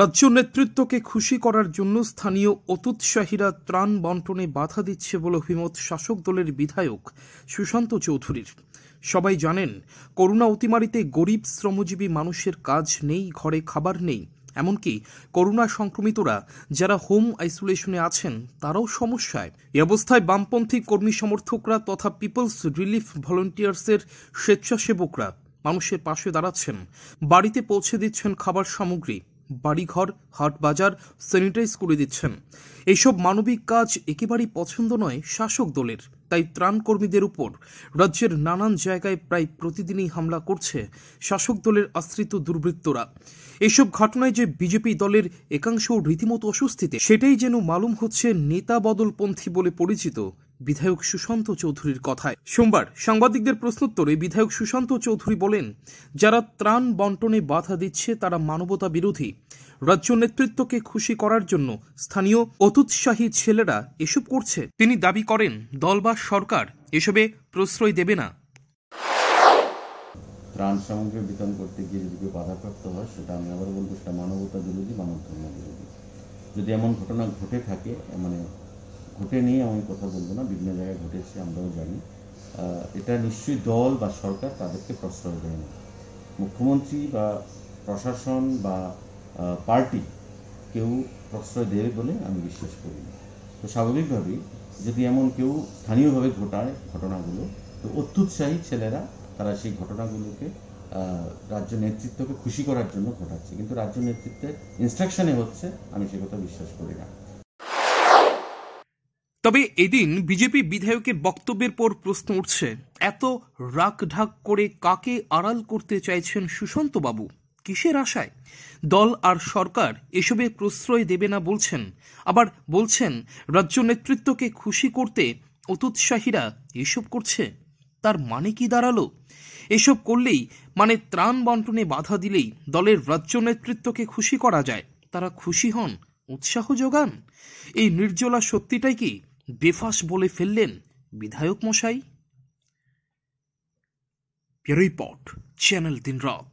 রাজ্য নেতৃত্বকে খুশি করার জন্য স্থানীয় অতুৎসাহীরা ত্রাণ বন্টনে বাধা দিচ্ছে বলে অভিমত শাসক দলের বিধায়ক সুশান্ত চৌধুরীর সবাই জানেন করোনা অতিমারিতে গরিব শ্রমজীবী মানুষের কাজ নেই ঘরে খাবার নেই এমনকি করোনা সংক্রমিতরা যারা হোম আইসোলেশনে আছেন তারাও সমস্যায় এ অবস্থায় বামপন্থী কর্মী সমর্থকরা তথা পিপলস রিলিফ ভলেন্টিয়ার্সের স্বেচ্ছাসেবকরা মানুষের পাশে দাঁড়াচ্ছেন বাড়িতে পৌঁছে দিচ্ছেন খাবার সামগ্রী বাড়িঘর হাটবাজার স্যানিটাইজ করে দিচ্ছেন এইসব মানবিক কাজ একেবারেই পছন্দ নয় শাসক দলের তাই ত্রাণকর্মীদের উপর রাজ্যের নানান জায়গায় প্রায় প্রতিদিনই হামলা করছে শাসক দলের আশ্রিত দুর্বৃত্তরা এসব ঘটনায় যে বিজেপি দলের একাংশ রীতিমতো অস্বস্তিতে সেটাই যেন মালুম হচ্ছে নেতা বদলপন্থী বলে পরিচিত বিধায়ক সুশান্ত চৌধুরীর কথায় সোমবার সাংবাদিকদের প্রশ্নোত্তরে বিধায়ক সুশান্ত চৌধুরী বলেন যারা ত্রাণ বন্টনে বাধা দিচ্ছে তারা মানবতা বিরোধী রাজ্য নেতৃত্বকে খুশি করার জন্য স্থানীয় অতুৎসাহী ছেলেরা এসব করছে তিনি দাবি করেন দল বা সরকার এসবে প্রশ্রয় দেবে না ত্রাণ সামগ্রী বিতরণ করতে গিয়ে যদি কেউ বাধাপ্রাপ্ত হয় সেটা আমি আবার বলবো সেটা মানবতা বিরোধী মানব ধর্ম বিরোধী যদি এমন ঘটনা ঘটে থাকে মানে ঘটে নিয়ে আমি কথা বলবো না বিভিন্ন জায়গায় ঘটেছে আমরাও জানি এটা নিশ্চয়ই দল বা সরকার তাদেরকে প্রশ্রয় দেয় না মুখ্যমন্ত্রী বা প্রশাসন বা পার্টি কেউ প্রশ্রয় দেবে বলে আমি বিশ্বাস করি না তো স্বাভাবিকভাবেই যদি এমন কেউ স্থানীয়ভাবে ঘটায় ঘটনাগুলো তো অত্যুৎসাহী ছেলেরা তারা সেই ঘটনাগুলোকে রাজ্য নেতৃত্বকে খুশি করার জন্য ঘটাচ্ছে কিন্তু রাজ্য নেতৃত্বের ইনস্ট্রাকশনে হচ্ছে আমি সে কথা বিশ্বাস করি না তবে এদিন বিজেপি বিধায়কের বক্তব্যের পর প্রশ্ন উঠছে এত ঢাক করে কাকে আড়াল করতে চাইছেন সুশান্ত বাবু কিসের আশায় দল আর সরকার এসবে প্রশ্রয় দেবে না বলছেন আবার বলছেন রাজ্য নেতৃত্বকে খুশি করতে অতুৎসাহীরা এসব করছে তার মানে কি দাঁড়ালো এসব করলেই মানে ত্রাণ বন্টনে বাধা দিলেই দলের রাজ্য নেতৃত্বকে খুশি করা যায় তারা খুশি হন উৎসাহ যোগান এই নির্জলা সত্যিটাই কি বেফাস বলে ফেললেন বিধায়ক মশাই রিপোর্ট চ্যানেল দিনরাত